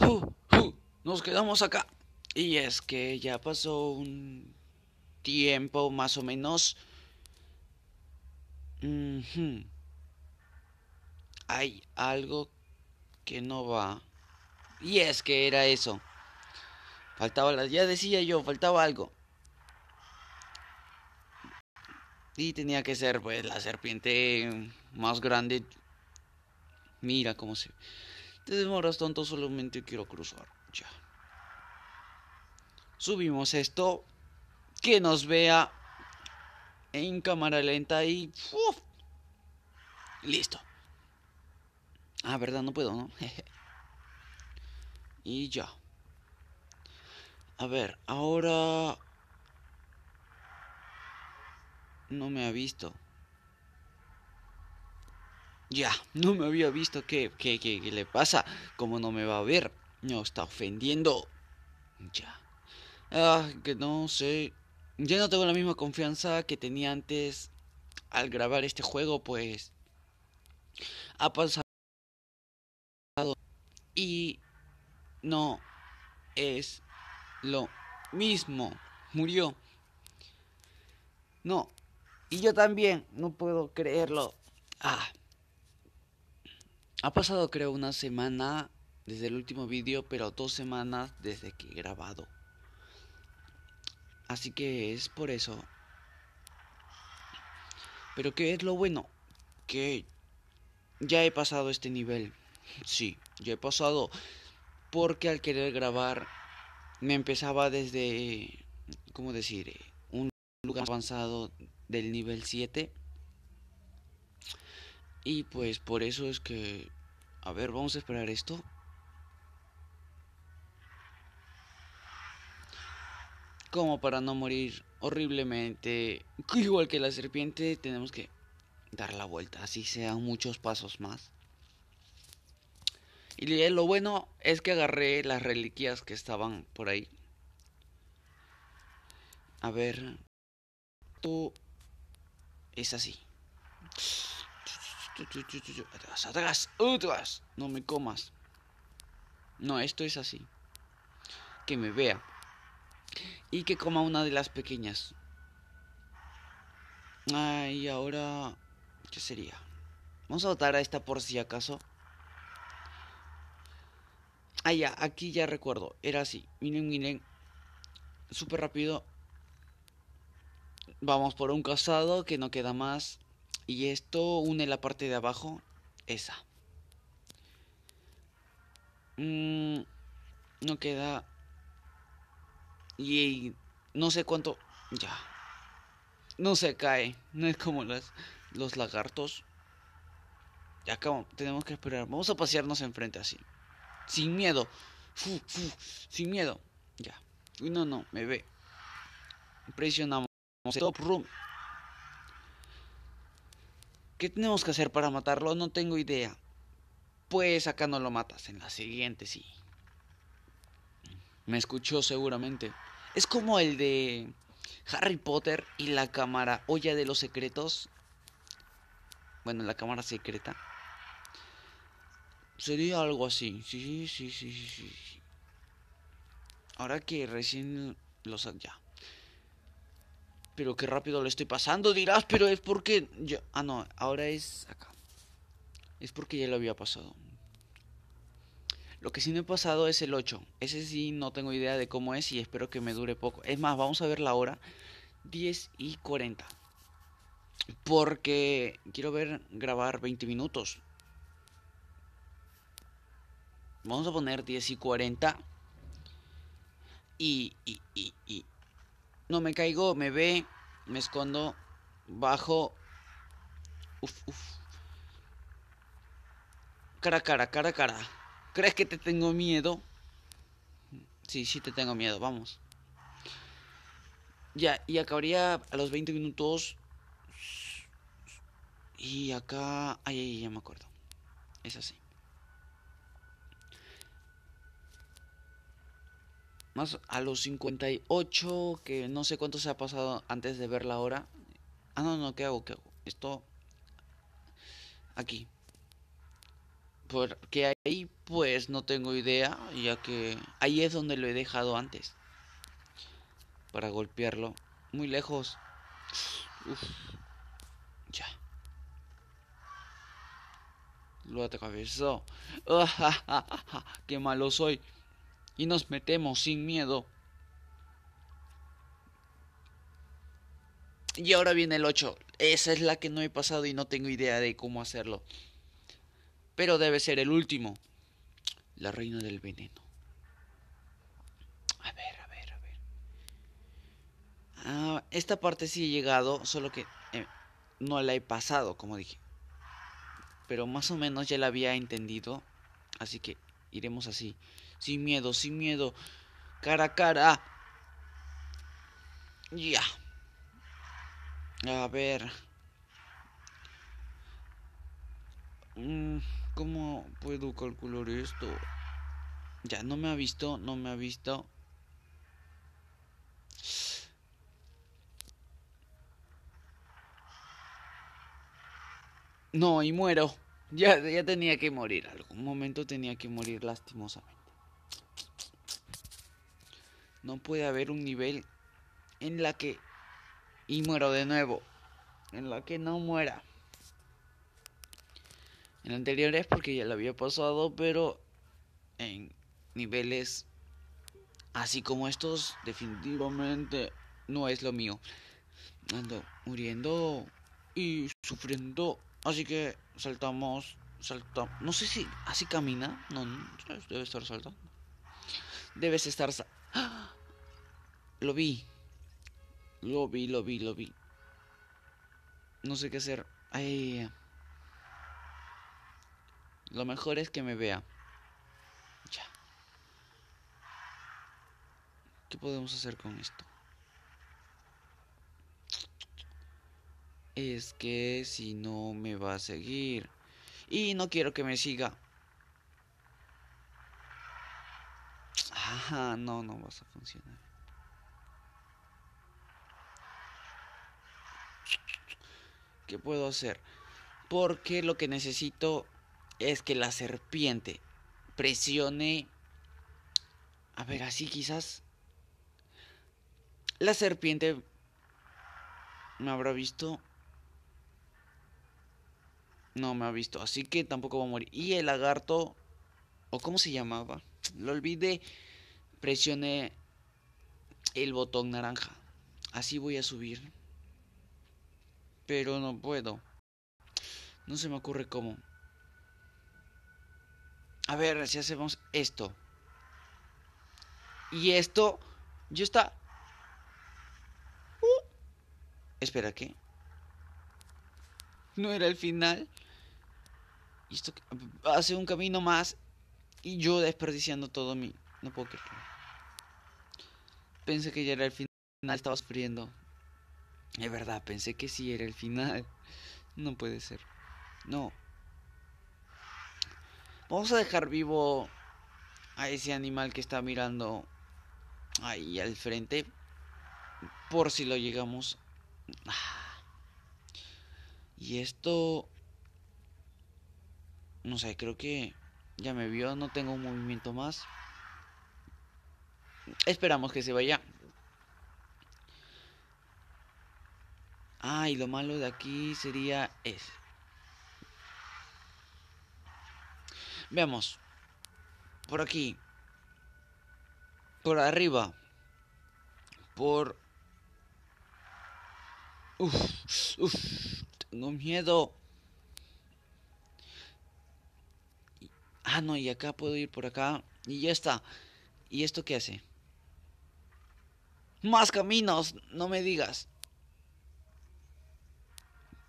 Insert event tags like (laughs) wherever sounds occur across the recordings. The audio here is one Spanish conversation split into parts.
¡Uh, uh! nos quedamos acá. Y es que ya pasó un tiempo más o menos. Hay algo que no va. Y es que era eso. Faltaba la... Ya decía yo, faltaba algo. Y tenía que ser pues la serpiente más grande. Mira cómo se... Te demoras tanto, solamente quiero cruzar. Ya. Subimos esto. Que nos vea en cámara lenta y... ¡Uf! Listo. Ah, verdad, no puedo, ¿no? (laughs) y ya. A ver, ahora... No me ha visto. Ya, no me había visto. ¿Qué, le pasa? ¿Cómo no me va a ver? No, está ofendiendo. Ya. Ah, que no sé. Ya no tengo la misma confianza que tenía antes al grabar este juego, pues. Ha pasado. Y. No. Es. Lo mismo. Murió. No. Y yo también. No puedo creerlo. Ah. Ha pasado creo una semana desde el último vídeo, pero dos semanas desde que he grabado. Así que es por eso. Pero ¿qué es lo bueno? Que ya he pasado este nivel. Sí, ya he pasado. Porque al querer grabar me empezaba desde, ¿cómo decir? Un lugar avanzado del nivel 7. Y pues por eso es que... A ver, vamos a esperar esto. Como para no morir horriblemente. Igual que la serpiente, tenemos que dar la vuelta. Así sean muchos pasos más. Y lo bueno es que agarré las reliquias que estaban por ahí. A ver. Tú. Es así. Atrás, atrás, atrás. No me comas. No, esto es así. Que me vea. Y que coma una de las pequeñas. Ay, ahora... ¿Qué sería? Vamos a votar a esta por si acaso. Ah, ya, aquí ya recuerdo. Era así. Miren, miren. Súper rápido. Vamos por un casado que no queda más y esto une la parte de abajo, esa. Mm, no queda... Y, no sé cuánto... Ya. No se cae. No es como los lagartos. Ya acabo Tenemos que esperar. Vamos a pasearnos enfrente así. Sin miedo. sin miedo. Ya. Uy, no, no. Me ve. Presionamos. Top room. ¿Qué tenemos que hacer para matarlo? No tengo idea. Pues acá no lo matas, en la siguiente sí. Me escuchó seguramente. Es como el de Harry Potter y la cámara olla de los secretos. Bueno, la cámara secreta. Sería algo así. Sí, sí, sí, sí, sí. Ahora que recién los ya pero qué rápido lo estoy pasando, dirás, pero es porque yo... Ah, no, ahora es acá. Es porque ya lo había pasado. Lo que sí no he pasado es el 8. Ese sí no tengo idea de cómo es y espero que me dure poco. Es más, vamos a ver la hora. 10 y 40. Porque quiero ver grabar 20 minutos. Vamos a poner 10 y 40. Y, y, y, y, no me caigo, me ve, me escondo, bajo. Uf, uf. Cara, cara, cara, cara. ¿Crees que te tengo miedo? Sí, sí te tengo miedo, vamos. Ya, y acabaría a los 20 minutos. Y acá... Ay, ay, ya me acuerdo. Es así. Más a los 58, que no sé cuánto se ha pasado antes de ver la hora. Ah, no, no, ¿qué hago? ¿Qué hago? Esto... Aquí. Porque ahí pues no tengo idea, ya que ahí es donde lo he dejado antes. Para golpearlo. Muy lejos. Ya. Lo atravesó. (laughs) ¡Qué malo soy! y nos metemos sin miedo. Y ahora viene el 8. Esa es la que no he pasado y no tengo idea de cómo hacerlo. Pero debe ser el último. La reina del veneno. A ver, a ver, a ver. Ah, esta parte sí he llegado, solo que eh, no la he pasado, como dije. Pero más o menos ya la había entendido. Así que iremos así. Sin miedo, sin miedo. Cara a cara. Ya. A ver. Mm, ¿Cómo puedo calcular esto? Ya, no me ha visto, no me ha visto. No, y muero. Ya, ya tenía que morir. Algún momento tenía que morir lastimosamente. No puede haber un nivel en la que... Y muero de nuevo. En la que no muera. En anterior es porque ya lo había pasado, pero en niveles así como estos, definitivamente no es lo mío. Ando muriendo y sufriendo, así que saltamos, saltamos. No sé si así camina, no, no debe estar saltando. Debes estar lo vi. Lo vi, lo vi, lo vi. No sé qué hacer. Ay. Lo mejor es que me vea. Ya. ¿Qué podemos hacer con esto? Es que si no me va a seguir. Y no quiero que me siga. Ajá, no, no vas a funcionar. ¿Qué puedo hacer? Porque lo que necesito es que la serpiente presione... A ver, así quizás... La serpiente me habrá visto. No me ha visto, así que tampoco va a morir. Y el lagarto, o cómo se llamaba, lo olvidé. Presione... el botón naranja. Así voy a subir pero no puedo. No se me ocurre cómo. A ver, si hacemos esto. Y esto, yo está... Uh. Espera, ¿qué? No era el final. Y esto ah, hace un camino más. Y yo desperdiciando todo mi... No puedo creerlo. Pensé que ya era el final. Estaba sufriendo. Es verdad, pensé que sí era el final. No puede ser. No. Vamos a dejar vivo a ese animal que está mirando ahí al frente. Por si lo llegamos. Ah. Y esto... No sé, creo que ya me vio. No tengo un movimiento más. Esperamos que se vaya. Ah, y lo malo de aquí sería es. Veamos. Por aquí. Por arriba. Por... Uf, uf, tengo miedo. Ah, no, y acá puedo ir por acá. Y ya está. ¿Y esto qué hace? Más caminos, no me digas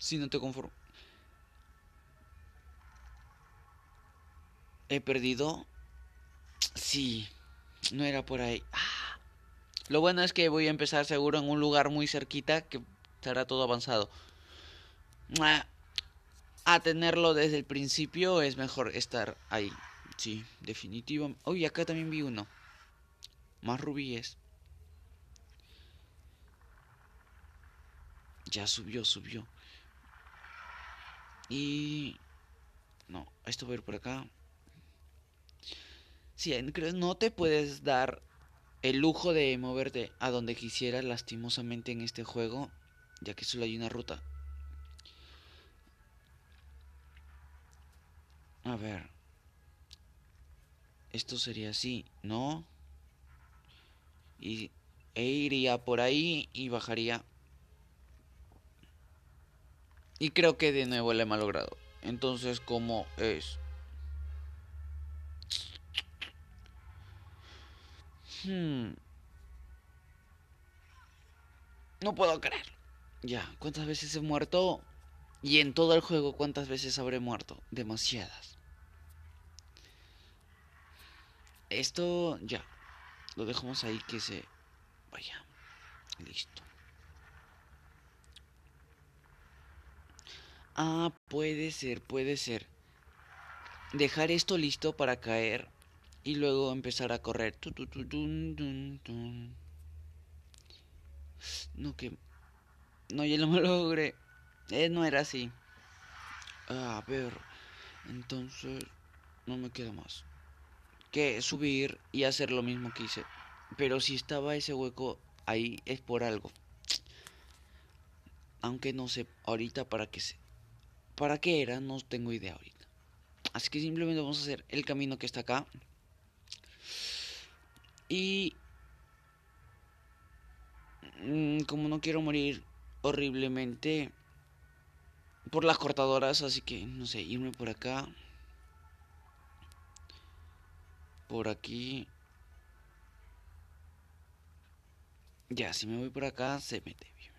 si no te conformo He perdido. Sí, no era por ahí. Ah. Lo bueno es que voy a empezar seguro en un lugar muy cerquita que estará todo avanzado. Ah, a tenerlo desde el principio es mejor estar ahí. Sí, definitivo. Uy, acá también vi uno. Más rubíes. Ya subió, subió. Y... No, esto va a ir por acá. Sí, no te puedes dar el lujo de moverte a donde quisieras lastimosamente en este juego, ya que solo hay una ruta. A ver. Esto sería así, ¿no? Y e iría por ahí y bajaría y creo que de nuevo le he malogrado. Entonces, ¿cómo es? Hmm. No puedo creer. Ya, ¿cuántas veces he muerto? Y en todo el juego, ¿cuántas veces habré muerto? Demasiadas. Esto ya. Lo dejamos ahí que se vaya. Listo. Ah, puede ser, puede ser. Dejar esto listo para caer y luego empezar a correr. No, que... No, ya (laughs) lo logré. Eh, no era así. Ah, a ver. Entonces, no me queda más. Que subir y hacer lo mismo que hice. Pero si estaba ese hueco ahí es por algo. Aunque no sé ahorita para qué, ¿Para qué era? No tengo idea ahorita. Así que simplemente vamos a hacer el camino que está acá. Y... Mm, como no quiero morir horriblemente por las cortadoras, así que no sé, irme por acá. Por aquí. Ya, si me voy por acá, se mete bien.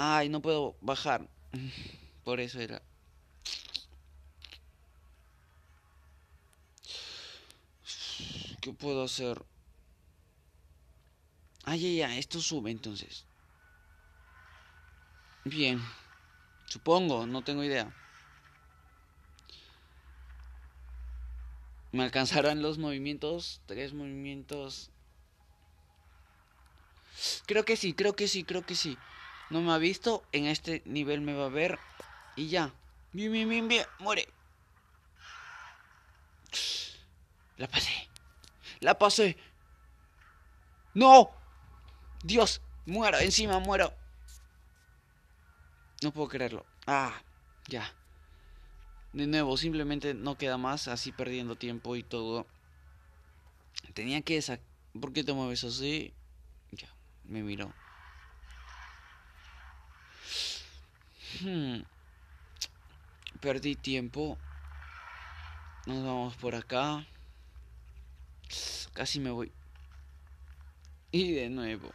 Ay, no puedo bajar. (laughs) Por eso era. ¿Qué puedo hacer? Ay, ya, ya, esto sube entonces. Bien. Supongo, no tengo idea. Me alcanzarán los movimientos. Tres movimientos. Creo que sí, creo que sí, creo que sí. No me ha visto, en este nivel me va a ver. Y ya. Bien, Muere. La pasé. La pasé. No. Dios. Muero. Encima muero. No puedo creerlo. Ah. Ya. De nuevo, simplemente no queda más así perdiendo tiempo y todo. Tenía que sacar... ¿Por qué te mueves así? Ya. Me miró. Hmm. Perdí tiempo. Nos vamos por acá. Casi me voy. Y de nuevo.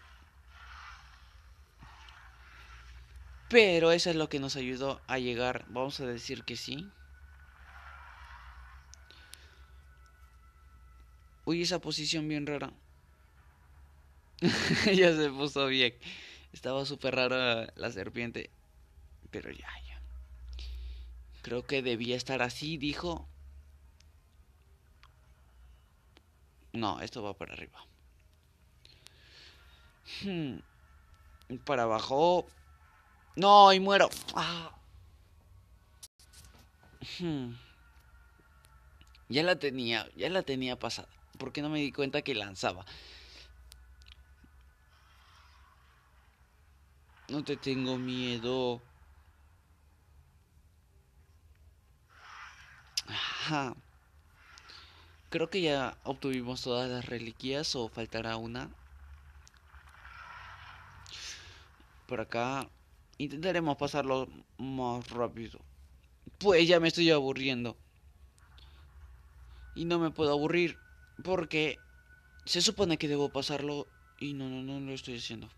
Pero eso es lo que nos ayudó a llegar. Vamos a decir que sí. Uy, esa posición bien rara. (laughs) ya se puso bien. Estaba súper rara la serpiente pero ya, ya. Creo que debía estar así, dijo. No, esto va para arriba. Hmm. Para abajo. No, y muero. Ah. Hmm. Ya la tenía, ya la tenía pasada. Porque no me di cuenta que lanzaba. No te tengo miedo. Ajá. Creo que ya obtuvimos todas las reliquias o faltará una. Por acá intentaremos pasarlo más rápido. Pues ya me estoy aburriendo. Y no me puedo aburrir porque se supone que debo pasarlo y no, no, no lo estoy haciendo.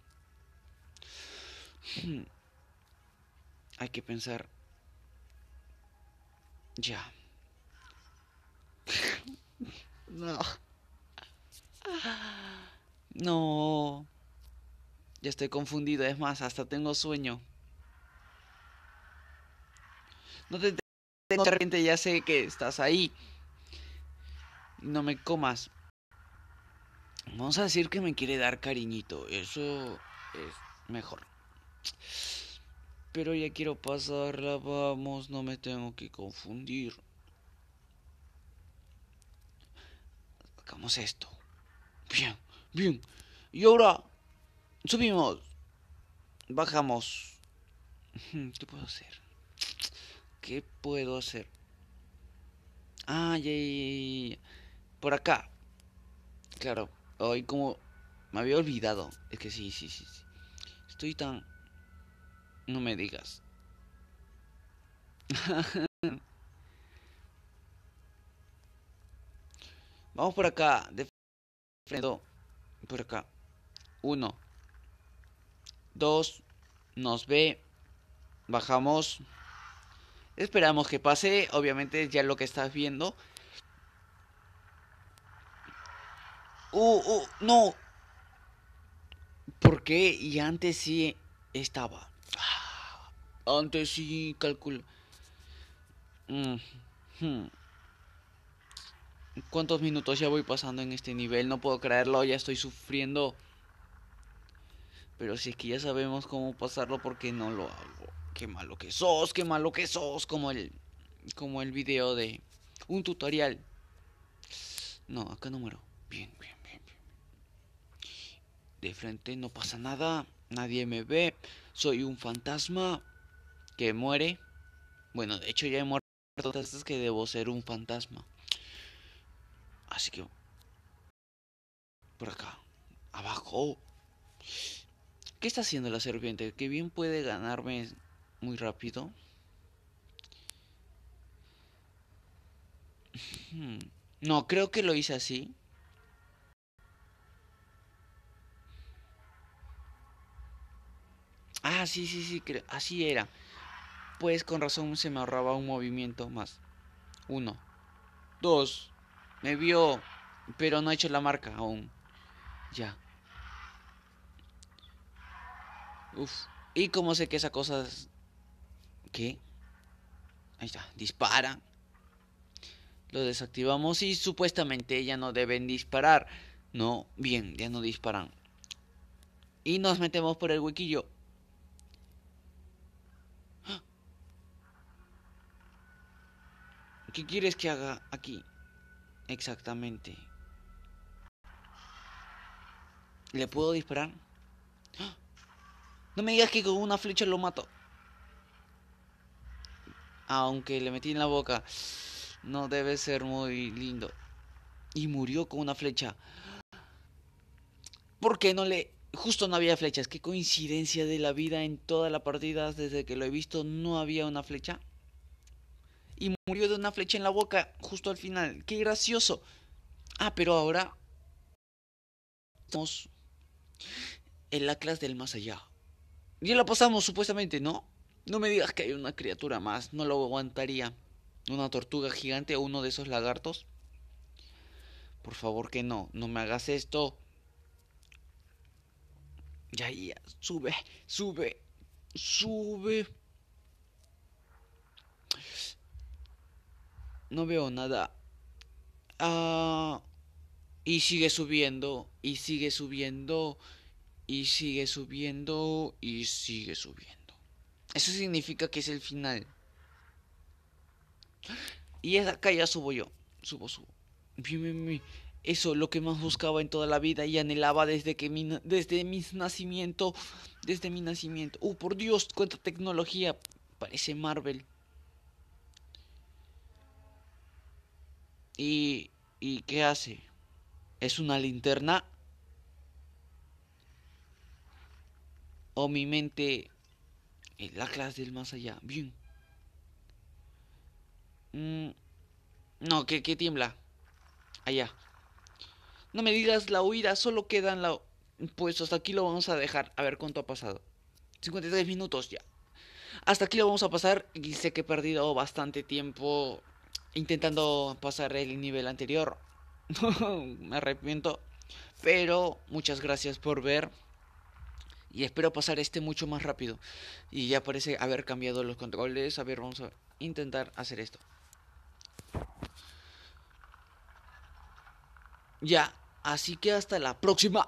Hmm. Hay que pensar. Ya. No. No. Ya estoy confundido. Es más, hasta tengo sueño. No te, no ya sé que estás ahí. No me comas. Vamos a decir que me quiere dar cariñito. Eso es mejor. Pero ya quiero pasarla. Vamos, no me tengo que confundir. esto. Bien, bien. Y ahora subimos, bajamos. ¿Qué puedo hacer? ¿Qué puedo hacer? ay ah, Por acá. Claro, hoy como me había olvidado. Es que sí, sí. sí. Estoy tan... No me digas. (laughs) Vamos por acá. De frente. Por acá. Uno. Dos. Nos ve. Bajamos. Esperamos que pase. Obviamente ya lo que estás viendo. ¡Oh, oh! ¡No! ¿Por qué? Y antes sí estaba. Ah, antes sí calculo. Mm, hmm cuántos minutos ya voy pasando en este nivel. No puedo creerlo, ya estoy sufriendo. Pero si es que ya sabemos cómo pasarlo, ¿por qué no lo hago? Qué malo que sos, qué malo que sos. Como el, como el video de un tutorial. No, acá no muero. Bien, bien, bien, bien. De frente no pasa nada. Nadie me ve. Soy un fantasma que muere. Bueno, de hecho ya he muerto tantas que debo ser un fantasma. Así que... Por acá. Abajo. ¿Qué está haciendo la serpiente? Que bien puede ganarme muy rápido. Hmm. No, creo que lo hice así. Ah, sí, sí, sí, así era. Pues con razón se me ahorraba un movimiento más. Uno, dos, me vio, pero no ha hecho la marca aún. Ya. Uf. Y como sé que esa cosa... ¿Qué? Ahí está. Dispara. Lo desactivamos y supuestamente ya no deben disparar. No, bien, ya no disparan. Y nos metemos por el huequillo. ¿Qué quieres que haga aquí? Exactamente. ¿Le puedo disparar? ¡Ah! No me digas que con una flecha lo mato. Aunque le metí en la boca. No debe ser muy lindo. Y murió con una flecha. ¿Por qué no le... Justo no había flechas. Qué coincidencia de la vida en toda la partida. Desde que lo he visto no había una flecha y murió de una flecha en la boca justo al final. ¡Qué gracioso! Ah, pero ahora estamos en la clase del más allá. Ya la pasamos supuestamente, ¿no? No me digas que hay una criatura más, no lo aguantaría. ¿Una tortuga gigante o uno de esos lagartos? Por favor que no, no me hagas esto. Ya, ya, sube, sube, sube. no veo nada. Ah, y sigue subiendo, y sigue subiendo, y sigue subiendo, y sigue subiendo. Eso significa que es el final. Y acá ya subo yo. Subo, subo. Eso, lo que más buscaba en toda la vida y anhelaba desde que mi, desde mi nacimiento. Desde mi nacimiento. Uh, por Dios, cuánta tecnología. Parece Marvel. ¿Y, y qué hace? ¿Es una linterna? ¿O mi mente en la clase del más allá? Bien. Mm, no, que, tiembla. Allá. No me digas la huida, solo quedan la... Pues hasta aquí lo vamos a dejar. A ver cuánto ha pasado. 53 minutos ya. Hasta aquí lo vamos a pasar y sé que he perdido bastante tiempo intentando pasar el nivel anterior. (laughs) Me arrepiento. Pero muchas gracias por ver. Y espero pasar este mucho más rápido. Y ya parece haber cambiado los controles. A ver, vamos a intentar hacer esto. Ya, así que hasta la próxima.